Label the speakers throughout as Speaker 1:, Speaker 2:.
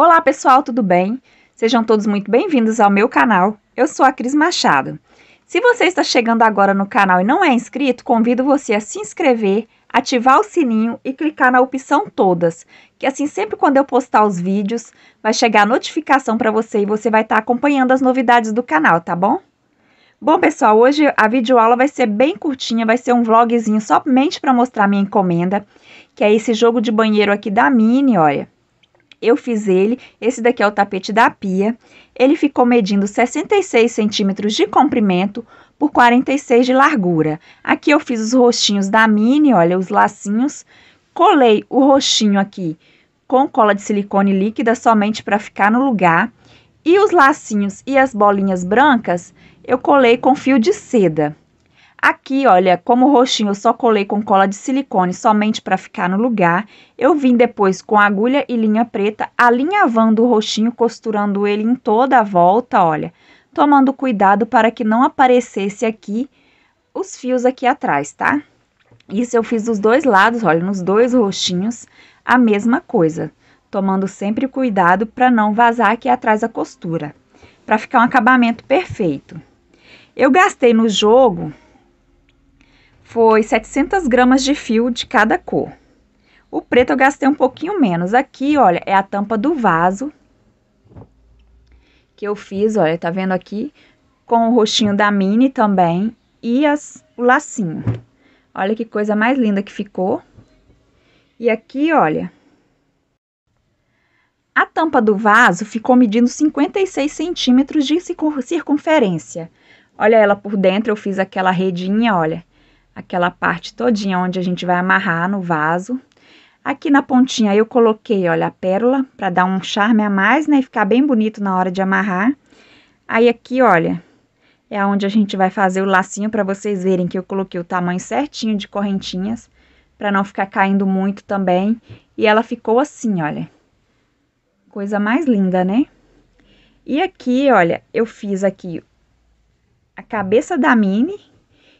Speaker 1: Olá pessoal, tudo bem? Sejam todos muito bem-vindos ao meu canal. Eu sou a Cris Machado. Se você está chegando agora no canal e não é inscrito, convido você a se inscrever, ativar o sininho e clicar na opção Todas, que assim sempre quando eu postar os vídeos, vai chegar a notificação para você e você vai estar acompanhando as novidades do canal, tá bom? Bom, pessoal, hoje a videoaula vai ser bem curtinha, vai ser um vlogzinho somente para mostrar minha encomenda, que é esse jogo de banheiro aqui da Mini, olha. Eu fiz ele, esse daqui é o tapete da pia. Ele ficou medindo 66 centímetros de comprimento por 46 de largura. Aqui eu fiz os rostinhos da mini, olha, os lacinhos. Colei o rostinho aqui com cola de silicone líquida somente para ficar no lugar. E os lacinhos e as bolinhas brancas eu colei com fio de seda. Aqui, olha, como o roxinho eu só colei com cola de silicone somente para ficar no lugar, eu vim depois com agulha e linha preta alinhavando o roxinho, costurando ele em toda a volta, olha, tomando cuidado para que não aparecesse aqui os fios aqui atrás, tá? Isso eu fiz dos dois lados, olha, nos dois roxinhos, a mesma coisa, tomando sempre cuidado para não vazar aqui atrás a costura, para ficar um acabamento perfeito. Eu gastei no jogo foi 700 gramas de fio de cada cor. O preto eu gastei um pouquinho menos. Aqui, olha, é a tampa do vaso que eu fiz, olha, tá vendo aqui? Com o roxinho da mini também e as, o lacinho. Olha que coisa mais linda que ficou. E aqui, olha, a tampa do vaso ficou medindo 56 centímetros de circunferência. Olha ela por dentro, eu fiz aquela redinha, olha aquela parte todinha onde a gente vai amarrar no vaso. Aqui na pontinha eu coloquei, olha, a pérola para dar um charme a mais, né, e ficar bem bonito na hora de amarrar. Aí aqui, olha, é onde a gente vai fazer o lacinho para vocês verem que eu coloquei o tamanho certinho de correntinhas, para não ficar caindo muito também. E ela ficou assim, olha. Coisa mais linda, né? E aqui, olha, eu fiz aqui a cabeça da mini,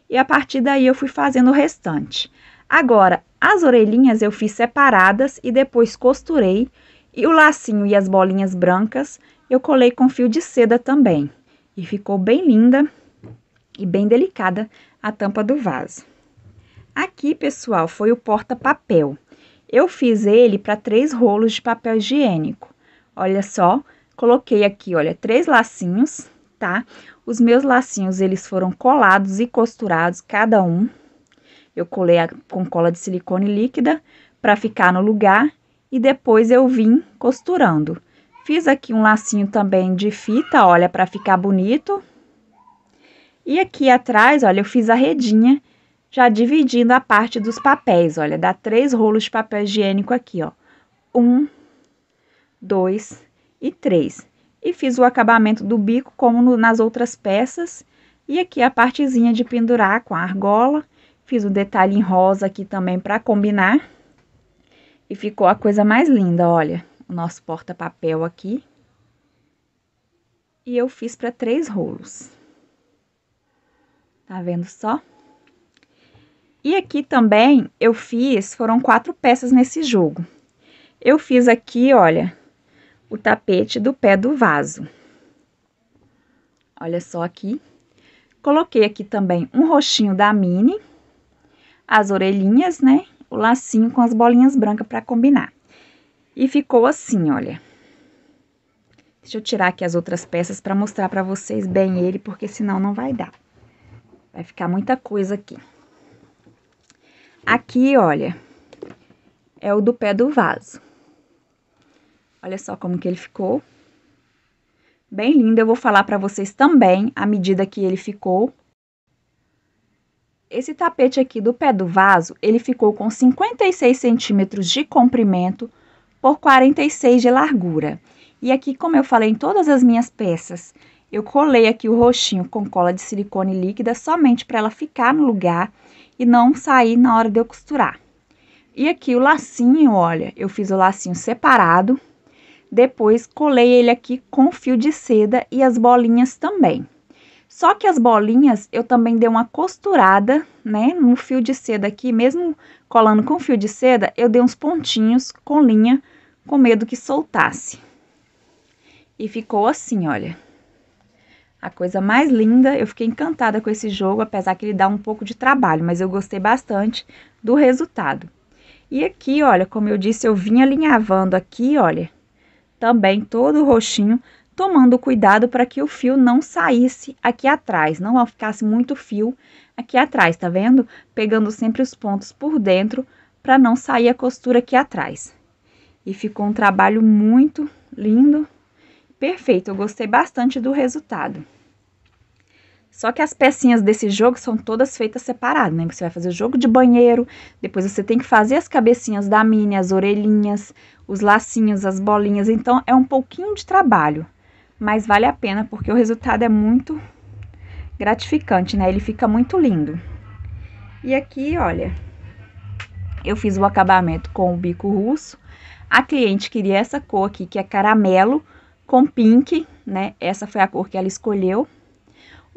Speaker 1: e a partir daí eu fui fazendo o restante. Agora, as orelhinhas eu fiz separadas e depois costurei, e o lacinho e as bolinhas brancas eu colei com fio de seda também. E ficou bem linda e bem delicada a tampa do vaso. Aqui, pessoal, foi o porta-papel. Eu fiz ele para três rolos de papel higiênico. Olha só, coloquei aqui, olha, três lacinhos, tá? Os meus lacinhos, eles foram colados e costurados, cada um. Eu colei a, com cola de silicone líquida para ficar no lugar e depois eu vim costurando. Fiz aqui um lacinho também de fita, olha, para ficar bonito. E aqui atrás, olha, eu fiz a redinha, já dividindo a parte dos papéis, olha. Dá três rolos de papel higiênico aqui, ó. Um, dois e três e fiz o acabamento do bico como no, nas outras peças. E aqui a partezinha de pendurar com a argola, fiz o um detalhe em rosa aqui também para combinar. E ficou a coisa mais linda, olha, o nosso porta-papel aqui. E eu fiz para três rolos. Tá vendo só? E aqui também eu fiz, foram quatro peças nesse jogo. Eu fiz aqui, olha, o tapete do pé do vaso. Olha só aqui. Coloquei aqui também um roxinho da mini, as orelhinhas, né? O lacinho com as bolinhas brancas para combinar. E ficou assim, olha. Deixa eu tirar aqui as outras peças para mostrar para vocês bem ele, porque senão não vai dar. Vai ficar muita coisa aqui. Aqui, olha, é o do pé do vaso. Olha só como que ele ficou. Bem lindo, eu vou falar para vocês também a medida que ele ficou. Esse tapete aqui do pé do vaso, ele ficou com 56 centímetros de comprimento por 46 de largura. E aqui, como eu falei em todas as minhas peças, eu colei aqui o roxinho com cola de silicone líquida somente para ela ficar no lugar e não sair na hora de eu costurar. E aqui o lacinho, olha, eu fiz o lacinho separado depois colei ele aqui com fio de seda e as bolinhas também. Só que as bolinhas eu também dei uma costurada, né, no fio de seda aqui, mesmo colando com fio de seda, eu dei uns pontinhos com linha, com medo que soltasse. E ficou assim, olha. A coisa mais linda, eu fiquei encantada com esse jogo, apesar que ele dá um pouco de trabalho, mas eu gostei bastante do resultado. E aqui, olha, como eu disse, eu vim alinhavando aqui, olha, também todo roxinho, tomando cuidado para que o fio não saísse aqui atrás, não ficasse muito fio aqui atrás, tá vendo? Pegando sempre os pontos por dentro para não sair a costura aqui atrás. E ficou um trabalho muito lindo, perfeito, eu gostei bastante do resultado. Só que as pecinhas desse jogo são todas feitas separadas, né? Você vai fazer o jogo de banheiro, depois você tem que fazer as cabecinhas da mini, as orelhinhas, os lacinhos, as bolinhas. Então é um pouquinho de trabalho, mas vale a pena porque o resultado é muito gratificante, né? Ele fica muito lindo. E aqui, olha, eu fiz o acabamento com o bico russo. A cliente queria essa cor aqui, que é caramelo com pink, né? Essa foi a cor que ela escolheu.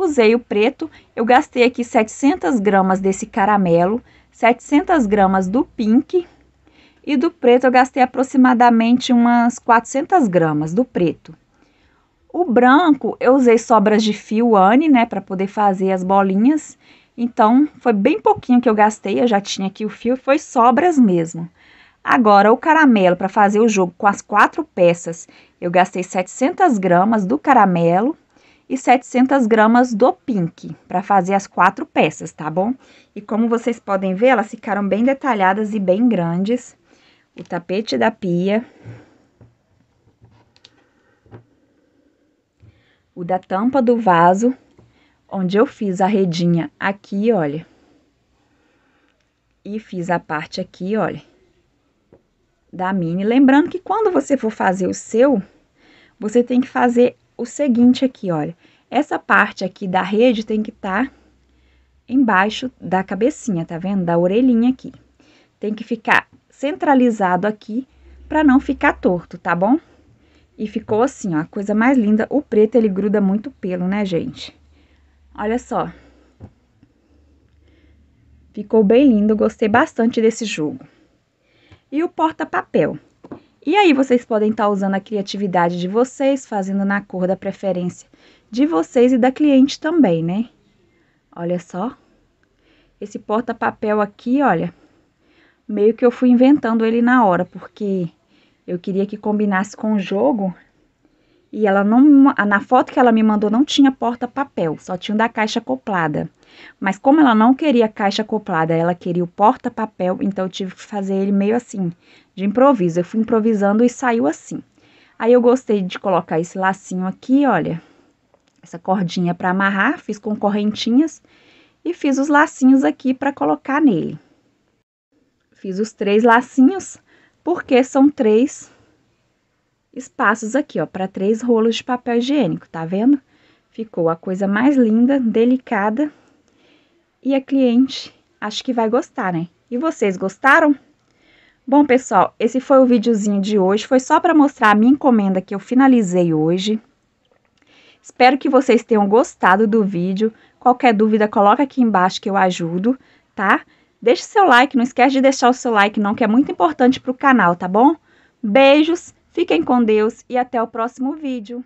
Speaker 1: Usei o preto, eu gastei aqui 700 gramas desse caramelo, 700 gramas do pink e do preto eu gastei aproximadamente umas 400 gramas do preto. O branco eu usei sobras de fio Anne, né, para poder fazer as bolinhas. Então, foi bem pouquinho que eu gastei, eu já tinha aqui o fio, foi sobras mesmo. Agora, o caramelo, para fazer o jogo com as quatro peças, eu gastei 700 gramas do caramelo, e 700 gramas do pink, para fazer as quatro peças, tá bom? E como vocês podem ver, elas ficaram bem detalhadas e bem grandes. O tapete da pia. O da tampa do vaso, onde eu fiz a redinha aqui, olha. E fiz a parte aqui, olha, da mini. Lembrando que quando você for fazer o seu, você tem que fazer o seguinte aqui, olha. Essa parte aqui da rede tem que estar tá embaixo da cabecinha, tá vendo? Da orelhinha aqui. Tem que ficar centralizado aqui para não ficar torto, tá bom? E ficou assim, ó, a coisa mais linda. O preto, ele gruda muito pelo, né, gente? Olha só. Ficou bem lindo, gostei bastante desse jogo. E o porta-papel. E aí vocês podem estar tá usando a criatividade de vocês, fazendo na cor da preferência de vocês e da cliente também, né? Olha só. Esse porta-papel aqui, olha, meio que eu fui inventando ele na hora, porque eu queria que combinasse com o jogo. E ela não na foto que ela me mandou não tinha porta-papel, só tinha o da caixa acoplada. Mas como ela não queria caixa acoplada, ela queria o porta-papel, então eu tive que fazer ele meio assim, de improviso. Eu fui improvisando e saiu assim. Aí eu gostei de colocar esse lacinho aqui, olha, essa cordinha para amarrar, fiz com correntinhas e fiz os lacinhos aqui para colocar nele. Fiz os três lacinhos, porque são três espaços aqui, ó, para três rolos de papel higiênico, tá vendo? Ficou a coisa mais linda, delicada e a cliente acho que vai gostar, né? E vocês gostaram? Bom, pessoal, esse foi o videozinho de hoje. Foi só para mostrar a minha encomenda que eu finalizei hoje. Espero que vocês tenham gostado do vídeo. Qualquer dúvida, coloca aqui embaixo que eu ajudo, tá? Deixe seu like, não esquece de deixar o seu like não, que é muito importante para o canal, tá bom? Beijos, fiquem com Deus e até o próximo vídeo.